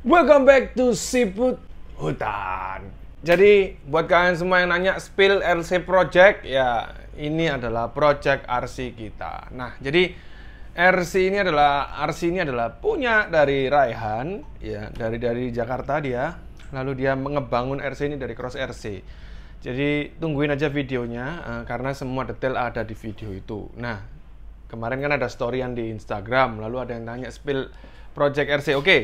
Welcome back to Siput Hutan. Jadi buat kalian semua yang nanya spill RC Project ya ini adalah project RC kita. Nah, jadi RC ini adalah RC ini adalah punya dari Raihan ya dari dari Jakarta dia. Lalu dia mengebangun RC ini dari Cross RC. Jadi tungguin aja videonya eh, karena semua detail ada di video itu. Nah, kemarin kan ada storyan di Instagram lalu ada yang nanya spill Project RC. Oke. Okay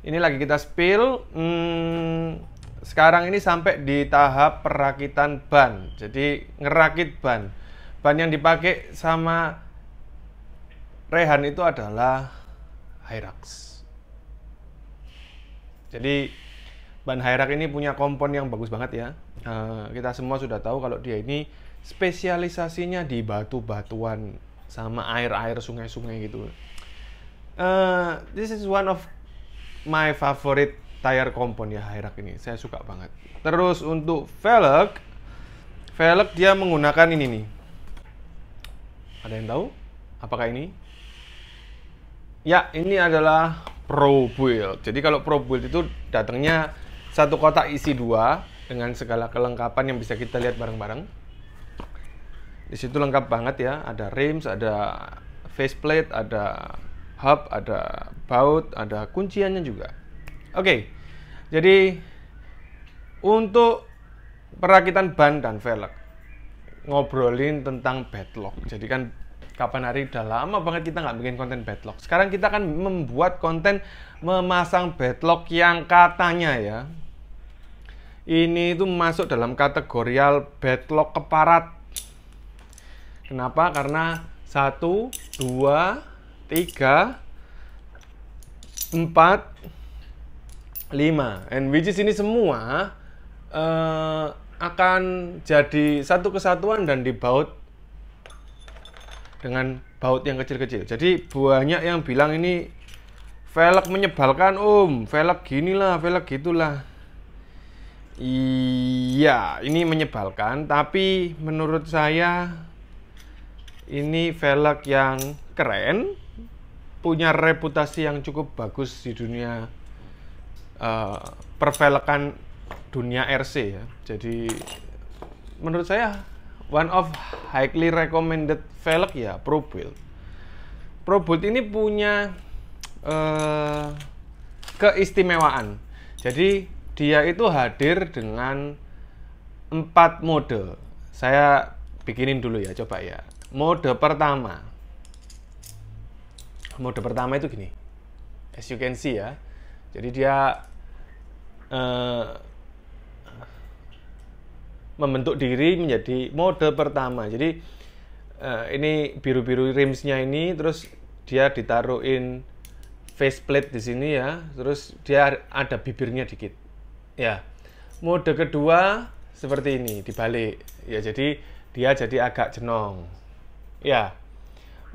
ini lagi kita spill hmm, sekarang ini sampai di tahap perakitan ban jadi ngerakit ban ban yang dipakai sama Rehan itu adalah Hyrax. jadi ban Hyrax ini punya kompon yang bagus banget ya uh, kita semua sudah tahu kalau dia ini spesialisasinya di batu-batuan sama air-air sungai-sungai gitu uh, this is one of my favorite tire kompon ya Hilux ini. Saya suka banget. Terus untuk velg, velg dia menggunakan ini nih. Ada yang tahu? Apakah ini? Ya, ini adalah Pro Build. Jadi kalau Pro Build itu datangnya satu kotak isi dua dengan segala kelengkapan yang bisa kita lihat bareng-bareng. Di situ lengkap banget ya, ada rims, ada faceplate, ada hub, ada baut, ada kunciannya juga. Oke, jadi untuk perakitan ban dan velg ngobrolin tentang bedlock. Jadi kan kapan hari udah lama banget kita nggak bikin konten bedlock. Sekarang kita akan membuat konten memasang bedlock yang katanya ya. Ini itu masuk dalam kategorial bedlock keparat. Kenapa? Karena satu, dua, 3 4 5 And which is ini semua uh, akan jadi satu kesatuan dan dibaut dengan baut yang kecil-kecil. Jadi banyak yang bilang ini velg menyebalkan om, velg gini lah, velg gitulah. Iya, ini menyebalkan, tapi menurut saya ini velg yang keren punya reputasi yang cukup bagus di dunia uh, eh, perfilman dunia RC ya. Jadi menurut saya one of highly recommended film ya Probuild. Probuild ini punya uh, keistimewaan. Jadi dia itu hadir dengan empat mode. Saya bikinin dulu ya coba ya. Mode pertama mode pertama itu gini as you can see ya jadi dia uh, membentuk diri menjadi mode pertama jadi uh, ini biru-biru rimsnya ini terus dia ditaruhin faceplate di sini ya terus dia ada bibirnya dikit ya mode kedua seperti ini dibalik ya jadi dia jadi agak jenong ya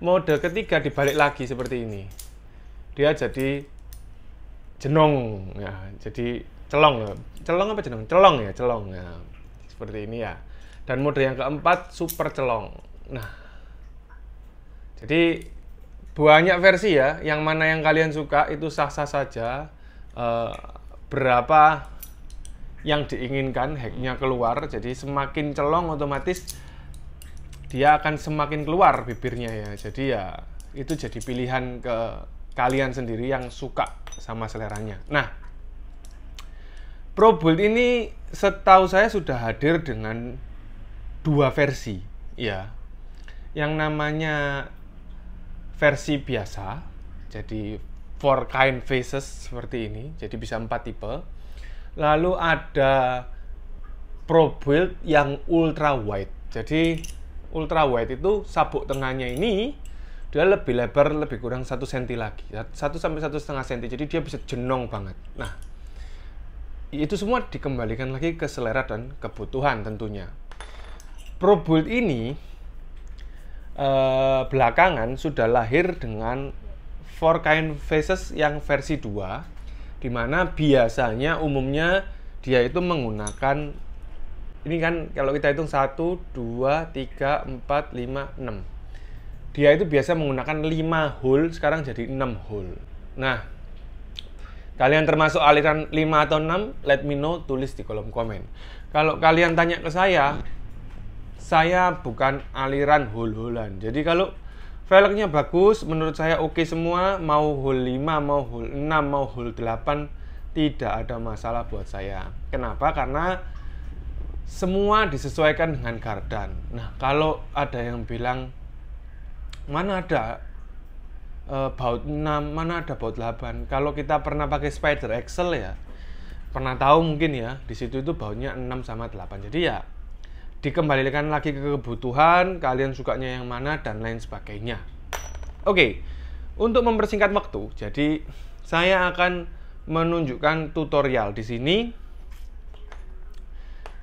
mode ketiga dibalik lagi seperti ini. Dia jadi jenong, ya, jadi celong. Ya. Celong apa jenong? Celong ya, celong. ya, seperti ini ya. Dan mode yang keempat super celong. Nah, jadi banyak versi ya. Yang mana yang kalian suka itu sah-sah saja. E, berapa yang diinginkan hacknya keluar. Jadi semakin celong otomatis dia akan semakin keluar bibirnya ya. Jadi ya itu jadi pilihan ke kalian sendiri yang suka sama seleranya. Nah, ProBuild ini setahu saya sudah hadir dengan dua versi ya. Yang namanya versi biasa, jadi four kind faces seperti ini, jadi bisa empat tipe. Lalu ada ProBuild yang ultra wide. Jadi ultra wide itu sabuk tengahnya ini dia lebih lebar lebih kurang satu senti lagi satu sampai satu setengah senti jadi dia bisa jenong banget nah itu semua dikembalikan lagi ke selera dan kebutuhan tentunya probult ini eh, belakangan sudah lahir dengan four kind faces yang versi 2 dimana biasanya umumnya dia itu menggunakan ini kan kalau kita hitung 1, 2, 3, 4, 5, 6. Dia itu biasa menggunakan 5 hole, sekarang jadi 6 hole. Nah, kalian termasuk aliran 5 atau 6, let me know, tulis di kolom komen. Kalau kalian tanya ke saya, saya bukan aliran hole-holan. Jadi kalau velgnya bagus, menurut saya oke okay semua, mau hole 5, mau hole 6, mau hole 8, tidak ada masalah buat saya. Kenapa? Karena semua disesuaikan dengan gardan. Nah, kalau ada yang bilang mana ada e, baut 6, mana ada baut 8. Kalau kita pernah pakai Spider Excel ya, pernah tahu mungkin ya, di situ itu bautnya 6 sama 8. Jadi ya dikembalikan lagi ke kebutuhan, kalian sukanya yang mana dan lain sebagainya. Oke. Untuk mempersingkat waktu, jadi saya akan menunjukkan tutorial di sini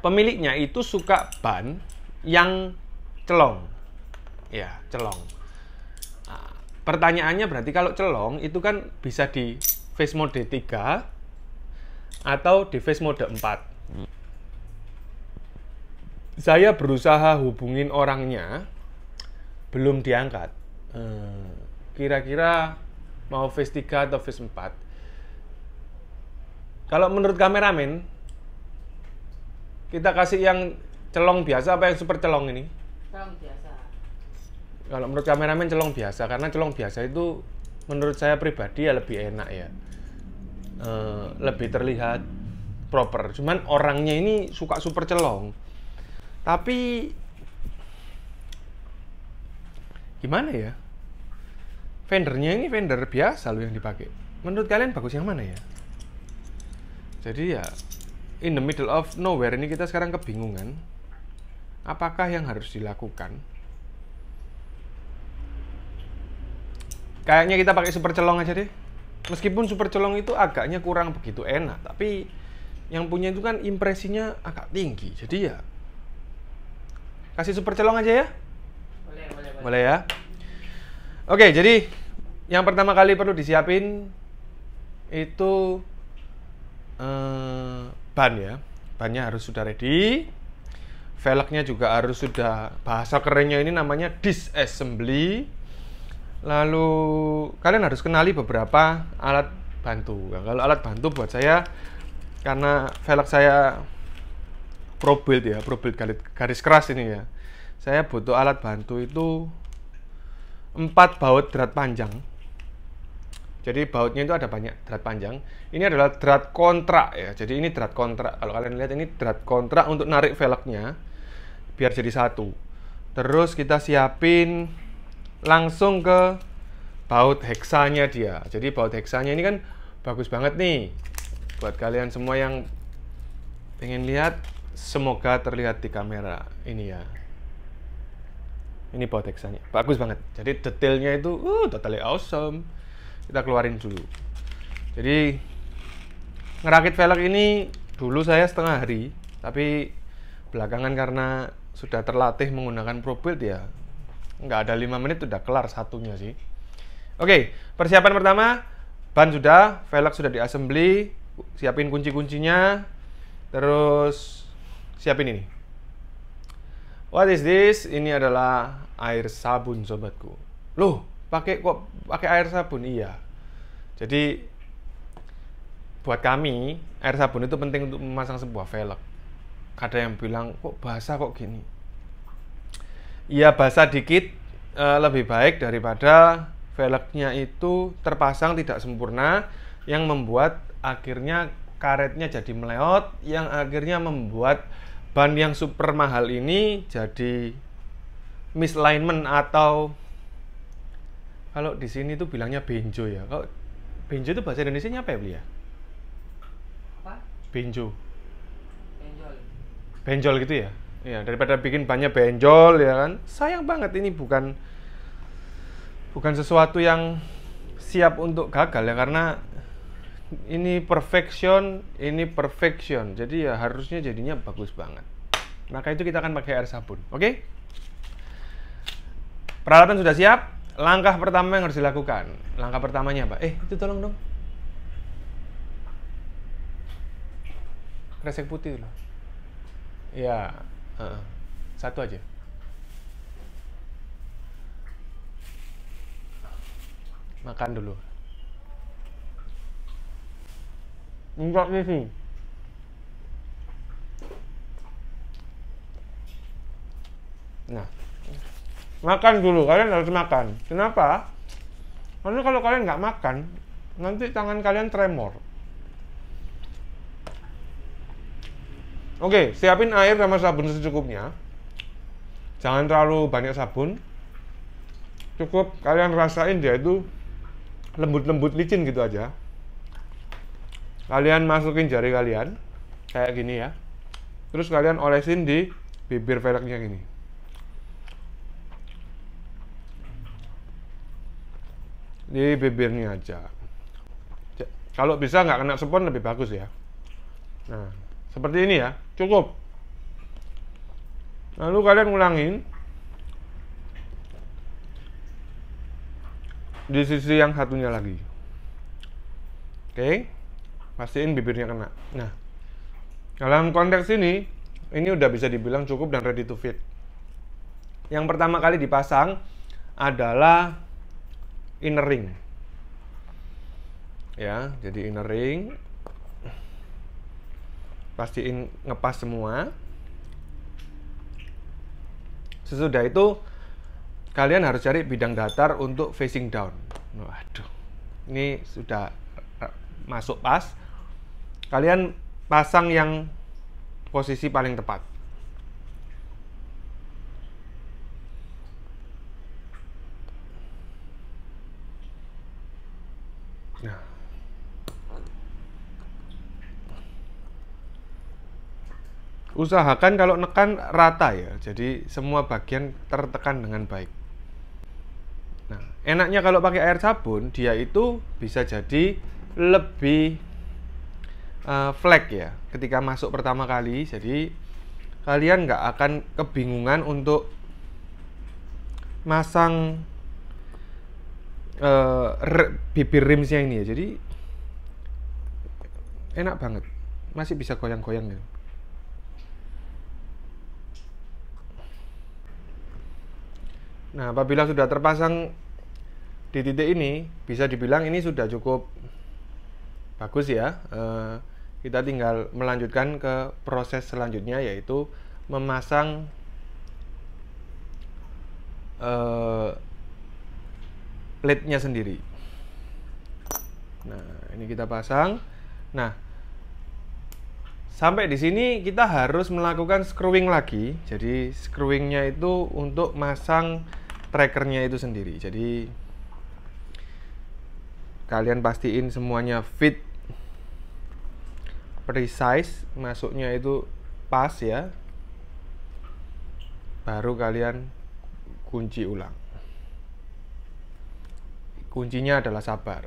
pemiliknya itu suka ban yang celong. Ya, celong. Nah, pertanyaannya berarti kalau celong itu kan bisa di face mode 3 atau di face mode 4. Saya berusaha hubungin orangnya, belum diangkat. Eh, kira-kira mau face 3 atau face 4. Kalau menurut kameramen, kita kasih yang celong biasa apa yang super celong ini? Celong biasa. Kalau menurut kameramen celong biasa karena celong biasa itu menurut saya pribadi ya lebih enak ya. E, lebih terlihat proper. Cuman orangnya ini suka super celong. Tapi gimana ya? Vendernya ini vendor biasa loh yang dipakai. Menurut kalian bagus yang mana ya? Jadi ya in the middle of nowhere ini kita sekarang kebingungan apakah yang harus dilakukan kayaknya kita pakai super celong aja deh meskipun super celong itu agaknya kurang begitu enak tapi yang punya itu kan impresinya agak tinggi jadi ya kasih super celong aja ya boleh boleh boleh, boleh ya oke jadi yang pertama kali perlu disiapin itu eh, ban ya bannya harus sudah ready velgnya juga harus sudah bahasa kerennya ini namanya disassembly lalu kalian harus kenali beberapa alat bantu ya, kalau alat bantu buat saya karena velg saya pro build ya pro build garis, garis keras ini ya saya butuh alat bantu itu 4 baut drat panjang jadi bautnya itu ada banyak drat panjang. Ini adalah drat kontrak ya. Jadi ini drat kontrak. Kalau kalian lihat ini drat kontrak untuk narik velgnya biar jadi satu. Terus kita siapin langsung ke baut heksanya dia. Jadi baut heksanya ini kan bagus banget nih buat kalian semua yang ingin lihat semoga terlihat di kamera ini ya ini baut heksanya bagus banget jadi detailnya itu uh, totally awesome kita keluarin dulu jadi ngerakit velg ini dulu saya setengah hari tapi belakangan karena sudah terlatih menggunakan pro build ya nggak ada 5 menit udah kelar satunya sih oke persiapan pertama ban sudah velg sudah diassembly siapin kunci-kuncinya terus siapin ini What is this? Ini adalah air sabun sobatku. Loh, pakai kok pakai air sabun iya jadi buat kami air sabun itu penting untuk memasang sebuah velg ada yang bilang kok basah kok gini iya basah dikit e, lebih baik daripada velgnya itu terpasang tidak sempurna yang membuat akhirnya karetnya jadi meleot yang akhirnya membuat ban yang super mahal ini jadi misalignment atau kalau di sini tuh bilangnya benjo ya. Kalau benjo itu bahasa Indonesia apa ya, Belia? Ya? Apa? Benjo. Benjol. Benjol gitu ya. Ya, daripada bikin banyak benjol ya kan. Sayang banget ini bukan bukan sesuatu yang siap untuk gagal ya karena ini perfection, ini perfection. Jadi ya harusnya jadinya bagus banget. Maka itu kita akan pakai air sabun, oke? Okay? Peralatan sudah siap, langkah pertama yang harus dilakukan langkah pertamanya apa eh itu tolong dong kresek putih loh ya uh, satu aja makan dulu enggak sih nah makan dulu kalian harus makan kenapa karena kalau kalian nggak makan nanti tangan kalian tremor oke siapin air sama sabun secukupnya jangan terlalu banyak sabun cukup kalian rasain dia itu lembut-lembut licin gitu aja kalian masukin jari kalian kayak gini ya terus kalian olesin di bibir velgnya gini di bibirnya aja kalau bisa nggak kena sepon lebih bagus ya nah seperti ini ya cukup lalu kalian ulangin di sisi yang satunya lagi oke pastiin bibirnya kena nah dalam konteks ini ini udah bisa dibilang cukup dan ready to fit yang pertama kali dipasang adalah inner ring. Ya, jadi inner ring. Pastiin ngepas semua. Sesudah itu kalian harus cari bidang datar untuk facing down. Waduh. Ini sudah eh, masuk pas. Kalian pasang yang posisi paling tepat. Usahakan kalau nekan rata ya, jadi semua bagian tertekan dengan baik. Nah, enaknya kalau pakai air sabun, dia itu bisa jadi lebih uh, eh, flag ya, ketika masuk pertama kali. Jadi kalian nggak akan kebingungan untuk masang uh, re, bibir rimsnya ini ya. Jadi enak banget, masih bisa goyang-goyang ya. Gitu. -goyang. Nah, apabila sudah terpasang di titik ini, bisa dibilang ini sudah cukup bagus ya. E, kita tinggal melanjutkan ke proses selanjutnya yaitu memasang e, eh, LED-nya sendiri. Nah, ini kita pasang. Nah, sampai di sini kita harus melakukan screwing lagi jadi screwing-nya itu untuk masang trackernya itu sendiri jadi kalian pastiin semuanya fit precise masuknya itu pas ya baru kalian kunci ulang kuncinya adalah sabar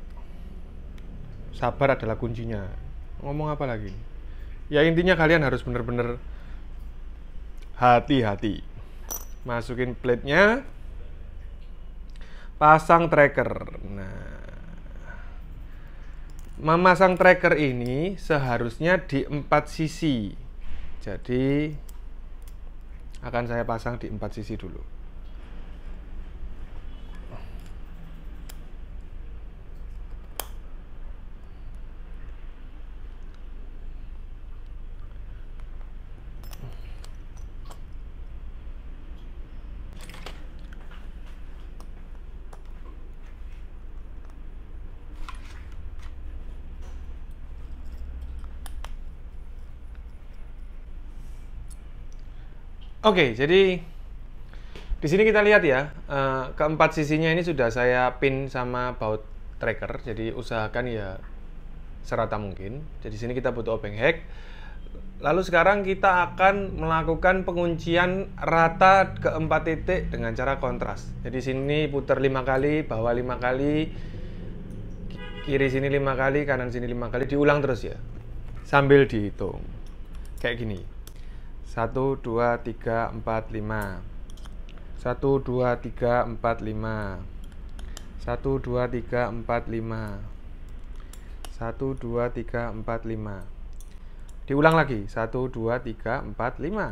sabar adalah kuncinya ngomong apa lagi ya intinya kalian harus bener-bener hati-hati masukin plate-nya pasang tracker. Nah, memasang tracker ini seharusnya di empat sisi. Jadi akan saya pasang di empat sisi dulu. Oke, jadi di sini kita lihat ya, eh, keempat sisinya ini sudah saya pin sama baut tracker, jadi usahakan ya serata mungkin. Jadi sini kita butuh obeng hack. Lalu sekarang kita akan melakukan penguncian rata keempat titik dengan cara kontras. Jadi sini putar lima kali, bawah lima kali, kiri sini lima kali, kanan sini lima kali, diulang terus ya, sambil dihitung kayak gini. 1, 2, 3, 4, 5 1, 2, 3, 4, 5 1, 2, 3, 4, 5 1, 2, 3, 4, 5 Diulang lagi 1, 2, 3, 4, 5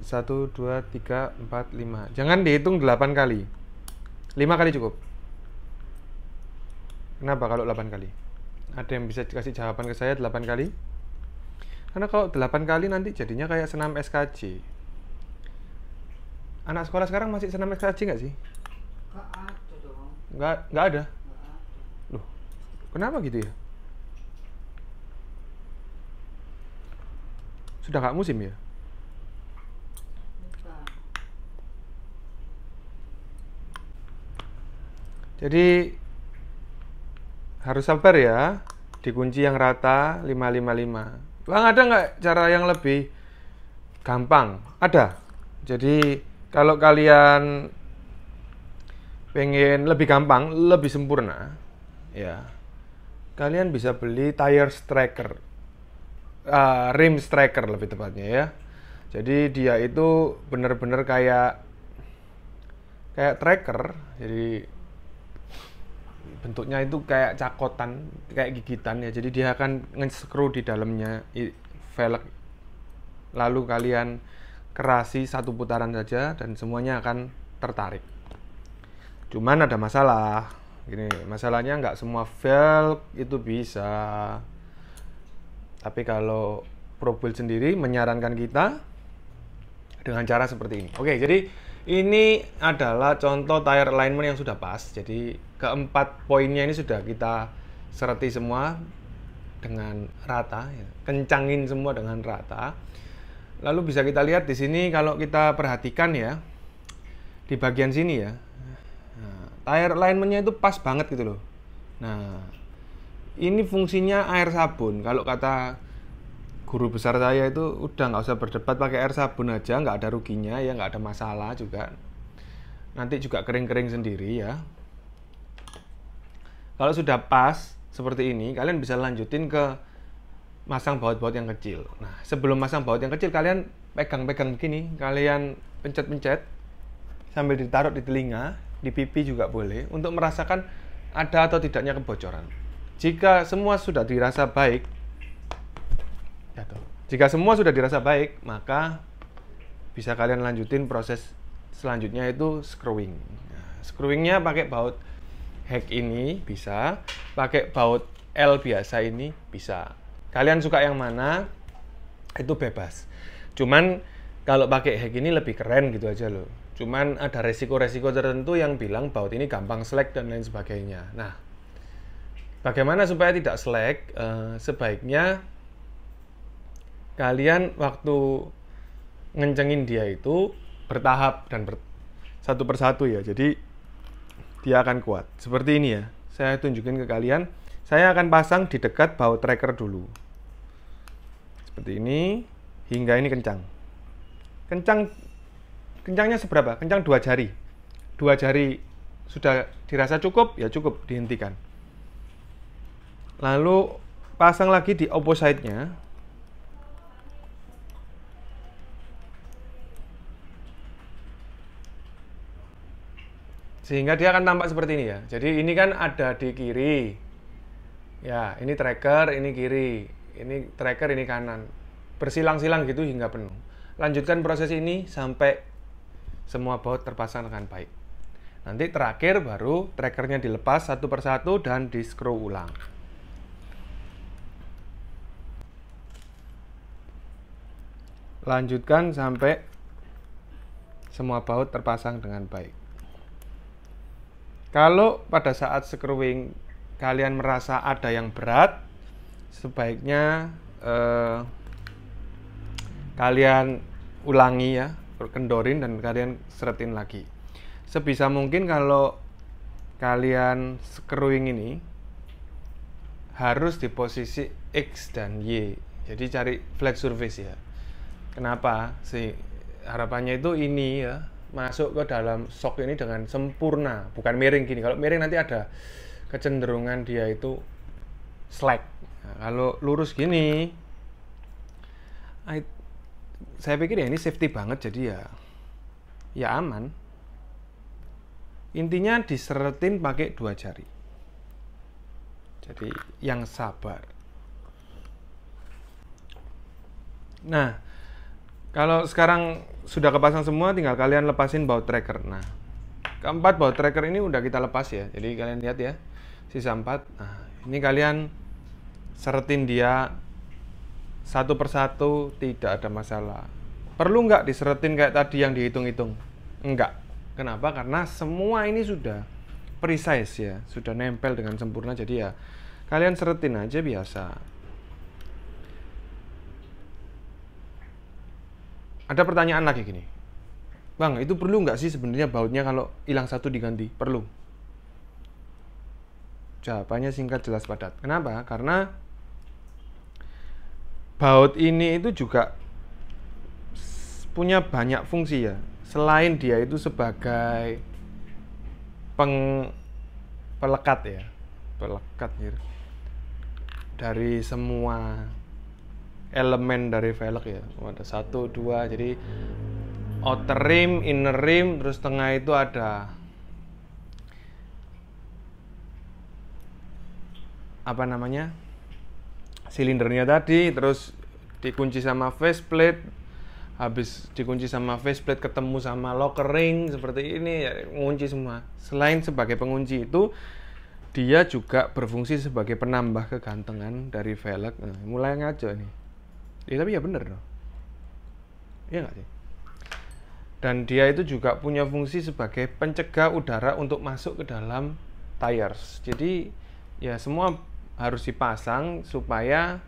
1, 2, 3, 4, 5 Jangan dihitung 8 kali 5 kali cukup Kenapa kalau 8 kali? Ada yang bisa kasih jawaban ke saya 8 kali? Karena kalau 8 kali nanti jadinya kayak senam SKJ. Anak sekolah sekarang masih senam SKJ nggak sih? Nggak ada dong. Nggak, ada? Loh, kenapa gitu ya? Sudah nggak musim ya? Jadi harus sabar ya, dikunci yang rata 555. Bang ada nggak cara yang lebih gampang? Ada. Jadi kalau kalian pengen lebih gampang, lebih sempurna, ya kalian bisa beli tire striker, uh, rim striker lebih tepatnya ya. Jadi dia itu benar-benar kayak kayak tracker, jadi bentuknya itu kayak cakotan kayak gigitan ya jadi dia akan nge-screw di dalamnya velg lalu kalian kerasi satu putaran saja dan semuanya akan tertarik cuman ada masalah gini masalahnya nggak semua velg itu bisa tapi kalau profil sendiri menyarankan kita dengan cara seperti ini oke jadi ini adalah contoh tire alignment yang sudah pas. Jadi keempat poinnya ini sudah kita sereti semua dengan rata, ya. kencangin semua dengan rata. Lalu bisa kita lihat di sini kalau kita perhatikan ya di bagian sini ya. Nah, tire alignmentnya itu pas banget gitu loh. Nah, ini fungsinya air sabun. Kalau kata guru besar saya itu udah nggak usah berdebat pakai air sabun aja nggak ada ruginya ya nggak ada masalah juga nanti juga kering-kering sendiri ya kalau sudah pas seperti ini kalian bisa lanjutin ke masang baut-baut yang kecil nah sebelum masang baut yang kecil kalian pegang-pegang begini kalian pencet-pencet sambil ditaruh di telinga di pipi juga boleh untuk merasakan ada atau tidaknya kebocoran jika semua sudah dirasa baik Jatuh. Jika semua sudah dirasa baik, maka bisa kalian lanjutin proses selanjutnya itu screwing. Nah, screwingnya pakai baut hack ini bisa, pakai baut L biasa ini bisa. Kalian suka yang mana itu bebas. Cuman kalau pakai hack ini lebih keren gitu aja loh. Cuman ada resiko-resiko tertentu yang bilang baut ini gampang slack dan lain sebagainya. Nah, bagaimana supaya tidak slack? Eh, sebaiknya kalian waktu ngencengin dia itu bertahap dan ber, satu persatu ya. Jadi dia akan kuat. Seperti ini ya. Saya tunjukin ke kalian. Saya akan pasang di dekat baut tracker dulu. Seperti ini hingga ini kencang. Kencang kencangnya seberapa? Kencang dua jari. Dua jari sudah dirasa cukup ya cukup dihentikan. Lalu pasang lagi di opposite-nya sehingga dia akan tampak seperti ini ya. Jadi ini kan ada di kiri. Ya, ini tracker, ini kiri, ini tracker, ini kanan. Bersilang-silang gitu hingga penuh. Lanjutkan proses ini sampai semua baut terpasang dengan baik. Nanti terakhir baru trackernya dilepas satu persatu dan di screw ulang. Lanjutkan sampai semua baut terpasang dengan baik. Kalau pada saat screwing kalian merasa ada yang berat, sebaiknya eh, kalian ulangi ya, kendorin dan kalian seretin lagi. Sebisa mungkin kalau kalian screwing ini harus di posisi X dan Y. Jadi cari flat surface ya. Kenapa sih harapannya itu ini ya masuk ke dalam sok ini dengan sempurna bukan miring gini kalau miring nanti ada kecenderungan dia itu slack nah, kalau lurus gini I, saya pikir ya ini safety banget jadi ya ya aman intinya diseretin pakai dua jari jadi yang sabar nah kalau sekarang sudah kepasang semua, tinggal kalian lepasin baut tracker. Nah, keempat baut tracker ini udah kita lepas ya. Jadi kalian lihat ya, sisa empat. Nah, ini kalian seretin dia satu persatu, tidak ada masalah. Perlu nggak diseretin kayak tadi yang dihitung-hitung? Enggak. Kenapa? Karena semua ini sudah precise ya, sudah nempel dengan sempurna. Jadi ya, kalian seretin aja biasa. ada pertanyaan lagi gini. Bang, itu perlu nggak sih sebenarnya bautnya kalau hilang satu diganti? Perlu. Jawabannya singkat, jelas, padat. Kenapa? Karena baut ini itu juga punya banyak fungsi ya. Selain dia itu sebagai peng pelekat ya, pelekat gitu. Dari semua elemen dari velg ya ada satu dua jadi outer rim inner rim terus tengah itu ada apa namanya silindernya tadi terus dikunci sama faceplate habis dikunci sama faceplate ketemu sama locker ring seperti ini ya, ngunci semua selain sebagai pengunci itu dia juga berfungsi sebagai penambah kegantengan dari velg nah, mulai ngaco nih ya tapi ya bener dong iya nggak sih dan dia itu juga punya fungsi sebagai pencegah udara untuk masuk ke dalam tires jadi ya semua harus dipasang supaya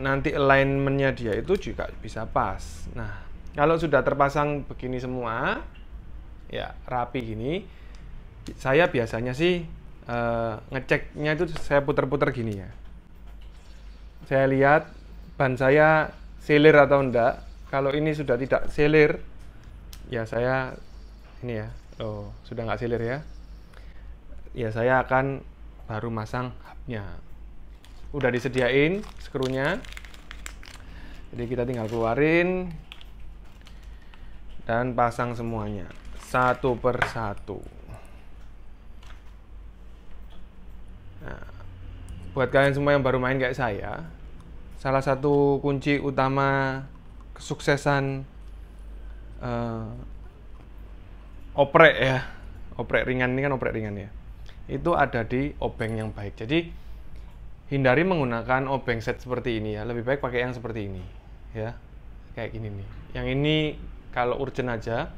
nanti alignmentnya dia itu juga bisa pas nah kalau sudah terpasang begini semua ya rapi gini saya biasanya sih uh, ngeceknya itu saya putar-putar gini ya saya lihat ban saya selir atau enggak kalau ini sudah tidak selir ya saya ini ya oh sudah nggak selir ya ya saya akan baru masang hubnya udah disediain skrunya jadi kita tinggal keluarin dan pasang semuanya satu per satu nah, buat kalian semua yang baru main kayak saya salah satu kunci utama kesuksesan uh, oprek ya oprek ringan ini kan oprek ringan ya itu ada di obeng yang baik jadi hindari menggunakan obeng set seperti ini ya lebih baik pakai yang seperti ini ya kayak gini nih yang ini kalau urgent aja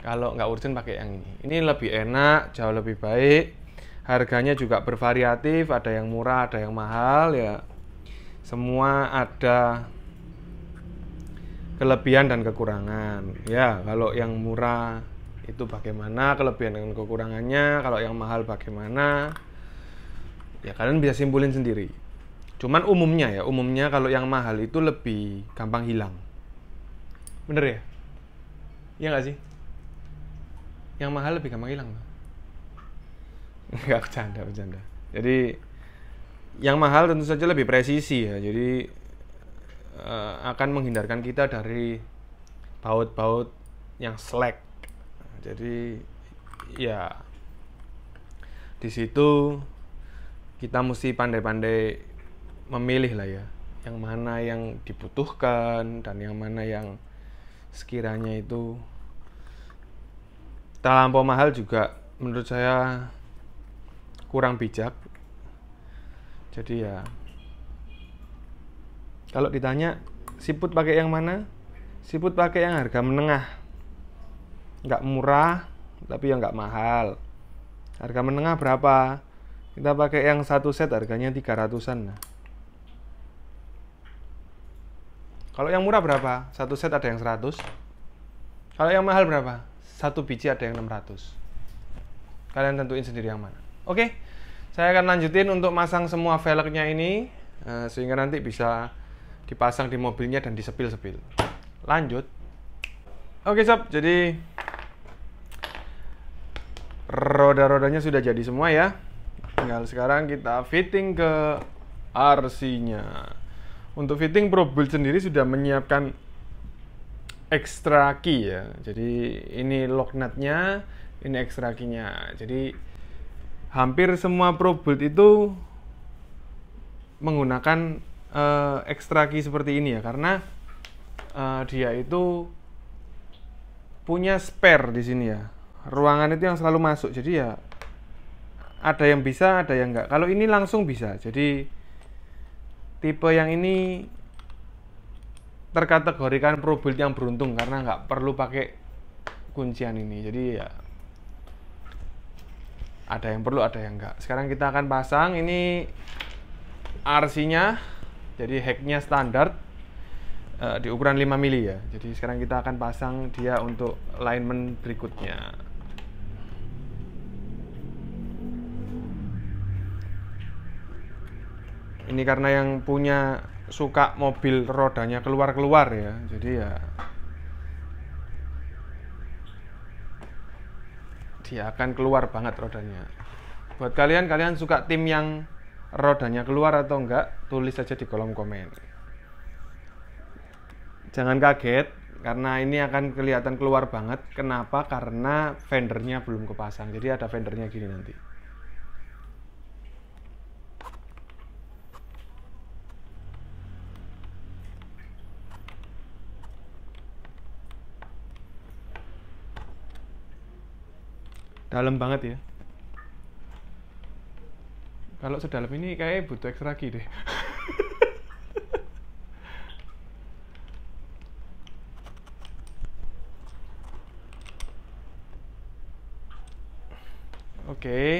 kalau nggak urgent pakai yang ini ini lebih enak jauh lebih baik harganya juga bervariatif ada yang murah ada yang mahal ya semua ada kelebihan dan kekurangan. Ya, kalau yang murah itu bagaimana kelebihan dan kekurangannya, kalau yang mahal bagaimana. Ya kalian bisa simpulin sendiri. Cuman umumnya ya, umumnya kalau yang mahal itu lebih gampang hilang. Bener ya? Iya nggak sih? Yang mahal lebih gampang hilang. Enggak bercanda, bercanda. Jadi yang mahal tentu saja lebih presisi ya jadi uh, akan menghindarkan kita dari baut-baut yang slack jadi ya di situ kita mesti pandai-pandai memilih lah ya yang mana yang dibutuhkan dan yang mana yang sekiranya itu terlampau mahal juga menurut saya kurang bijak jadi ya kalau ditanya siput pakai yang mana siput pakai yang harga menengah nggak murah tapi yang nggak mahal harga menengah berapa kita pakai yang satu set harganya 300an nah. kalau yang murah berapa satu set ada yang 100 kalau yang mahal berapa satu biji ada yang 600 kalian tentuin sendiri yang mana oke okay? saya akan lanjutin untuk masang semua velgnya ini eh, sehingga nanti bisa dipasang di mobilnya dan disepil-sepil lanjut oke sob jadi roda-rodanya sudah jadi semua ya tinggal sekarang kita fitting ke RC nya untuk fitting Pro Build sendiri sudah menyiapkan extra key ya jadi ini lock nutnya, ini extra key nya jadi hampir semua ProBuild itu menggunakan uh, extra key seperti ini ya karena uh, dia itu punya spare di sini ya ruangan itu yang selalu masuk jadi ya ada yang bisa ada yang enggak kalau ini langsung bisa jadi tipe yang ini terkategorikan pro build yang beruntung karena nggak perlu pakai kuncian ini jadi ya ada yang perlu ada yang enggak sekarang kita akan pasang ini RC nya jadi hacknya standar uh, di ukuran 5 mili ya jadi sekarang kita akan pasang dia untuk alignment berikutnya ini karena yang punya suka mobil rodanya keluar-keluar ya jadi ya ya akan keluar banget rodanya buat kalian kalian suka tim yang rodanya keluar atau enggak tulis saja di kolom komen jangan kaget karena ini akan kelihatan keluar banget kenapa karena vendernya belum kepasang jadi ada vendernya gini nanti dalam banget ya kalau sedalam ini kayak butuh ekstra lagi deh oke okay.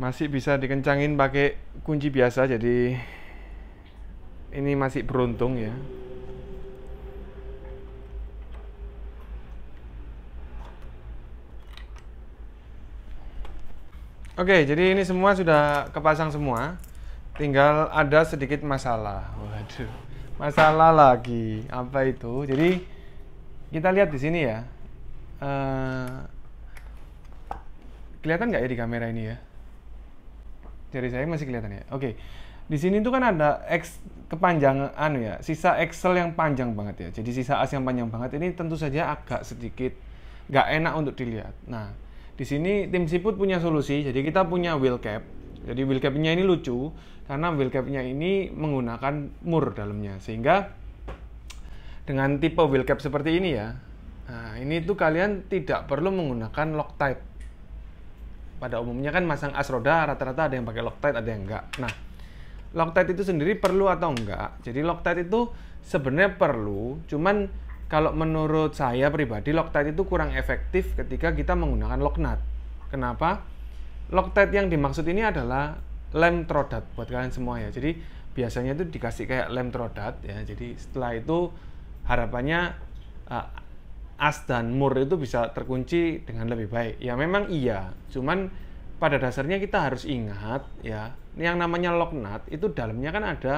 masih bisa dikencangin pakai kunci biasa jadi ini masih beruntung ya Oke, jadi ini semua sudah kepasang semua. Tinggal ada sedikit masalah. Waduh. Masalah lagi. Apa itu? Jadi kita lihat di sini ya. Uh, kelihatan nggak ya di kamera ini ya? Jadi saya masih kelihatan ya. Oke. Di sini tuh kan ada X kepanjangan anu ya, sisa Excel yang panjang banget ya. Jadi sisa as yang panjang banget ini tentu saja agak sedikit nggak enak untuk dilihat. Nah, di sini tim siput punya solusi, jadi kita punya wheel cap. Jadi wheel capnya ini lucu karena wheel capnya ini menggunakan mur dalamnya, sehingga dengan tipe wheel cap seperti ini ya, nah ini tuh kalian tidak perlu menggunakan Loctite. Pada umumnya kan masang as roda rata-rata ada yang pakai Loctite, ada yang enggak. Nah, Loctite itu sendiri perlu atau enggak? Jadi Loctite itu sebenarnya perlu, cuman kalau menurut saya pribadi Loctite itu kurang efektif ketika kita menggunakan Locknut. Kenapa? Loctite yang dimaksud ini adalah lem trodat buat kalian semua ya. Jadi biasanya itu dikasih kayak lem trodat ya. Jadi setelah itu harapannya uh, as dan mur itu bisa terkunci dengan lebih baik. Ya memang iya, cuman pada dasarnya kita harus ingat ya, yang namanya locknut itu dalamnya kan ada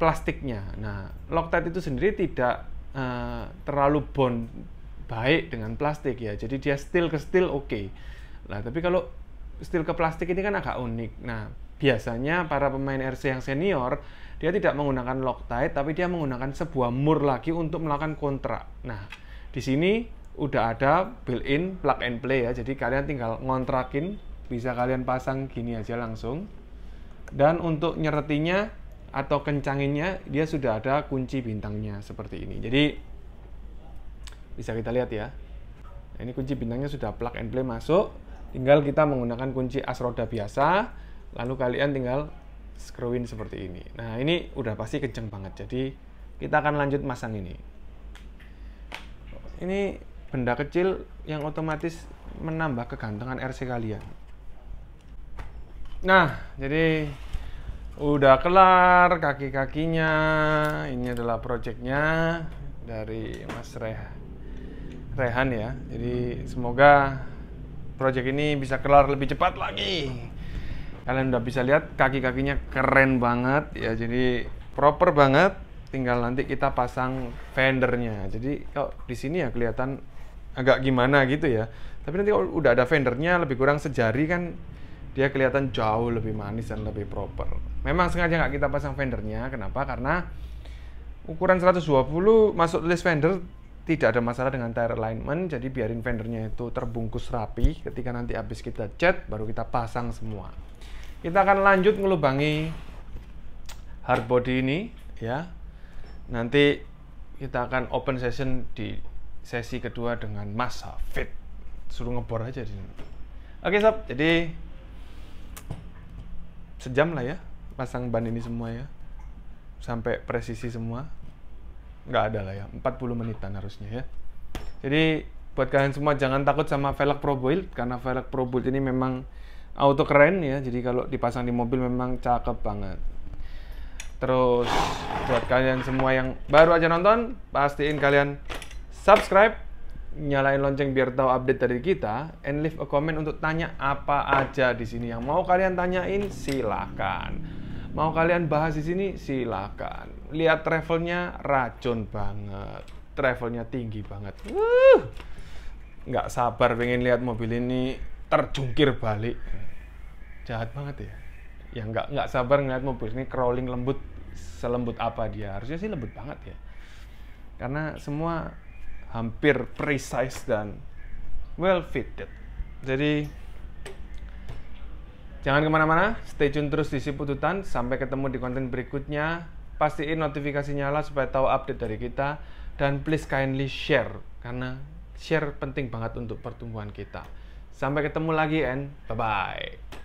plastiknya. Nah, Loctite itu sendiri tidak uh, terlalu bond baik dengan plastik ya. Jadi dia steel ke steel oke. Okay. Nah, tapi kalau steel ke plastik ini kan agak unik. Nah, biasanya para pemain RC yang senior dia tidak menggunakan Loctite tapi dia menggunakan sebuah mur lagi untuk melakukan kontrak. Nah, di sini udah ada built-in plug and play ya. Jadi kalian tinggal ngontrakin bisa kalian pasang gini aja langsung. Dan untuk nyeretinya atau kencanginnya dia sudah ada kunci bintangnya seperti ini jadi bisa kita lihat ya nah, ini kunci bintangnya sudah plug and play masuk tinggal kita menggunakan kunci as roda biasa lalu kalian tinggal screw seperti ini nah ini udah pasti kenceng banget jadi kita akan lanjut masang ini ini benda kecil yang otomatis menambah kegantengan RC kalian nah jadi udah kelar kaki-kakinya ini adalah projectnya dari Mas Reh Rehan ya jadi semoga project ini bisa kelar lebih cepat lagi kalian udah bisa lihat kaki-kakinya keren banget ya jadi proper banget tinggal nanti kita pasang fendernya jadi kalau di sini ya kelihatan agak gimana gitu ya tapi nanti kalau udah ada fendernya lebih kurang sejari kan dia kelihatan jauh lebih manis dan lebih proper. Memang sengaja nggak kita pasang fendernya, kenapa? Karena ukuran 120 masuk list fender tidak ada masalah dengan tire alignment, jadi biarin fendernya itu terbungkus rapi. Ketika nanti habis kita cat, baru kita pasang semua. Kita akan lanjut ngelubangi hard body ini, ya. Nanti kita akan open session di sesi kedua dengan masa fit. Suruh ngebor aja di sini. Oke sob, jadi sejam lah ya pasang ban ini semua ya sampai presisi semua nggak ada lah ya 40 menitan harusnya ya jadi buat kalian semua jangan takut sama velg pro build karena velg pro build ini memang auto keren ya jadi kalau dipasang di mobil memang cakep banget terus buat kalian semua yang baru aja nonton pastiin kalian subscribe nyalain lonceng biar tahu update dari kita and leave a comment untuk tanya apa aja di sini yang mau kalian tanyain silakan mau kalian bahas di sini silakan lihat travelnya racun banget travelnya tinggi banget Wuh, nggak sabar pengen lihat mobil ini terjungkir balik jahat banget ya ya nggak nggak sabar ngeliat mobil ini crawling lembut selembut apa dia harusnya sih lembut banget ya karena semua hampir precise dan well fitted. Jadi jangan kemana-mana, stay tune terus di Sipututan. Sampai ketemu di konten berikutnya. Pastiin notifikasi nyala supaya tahu update dari kita. Dan please kindly share, karena share penting banget untuk pertumbuhan kita. Sampai ketemu lagi and bye-bye.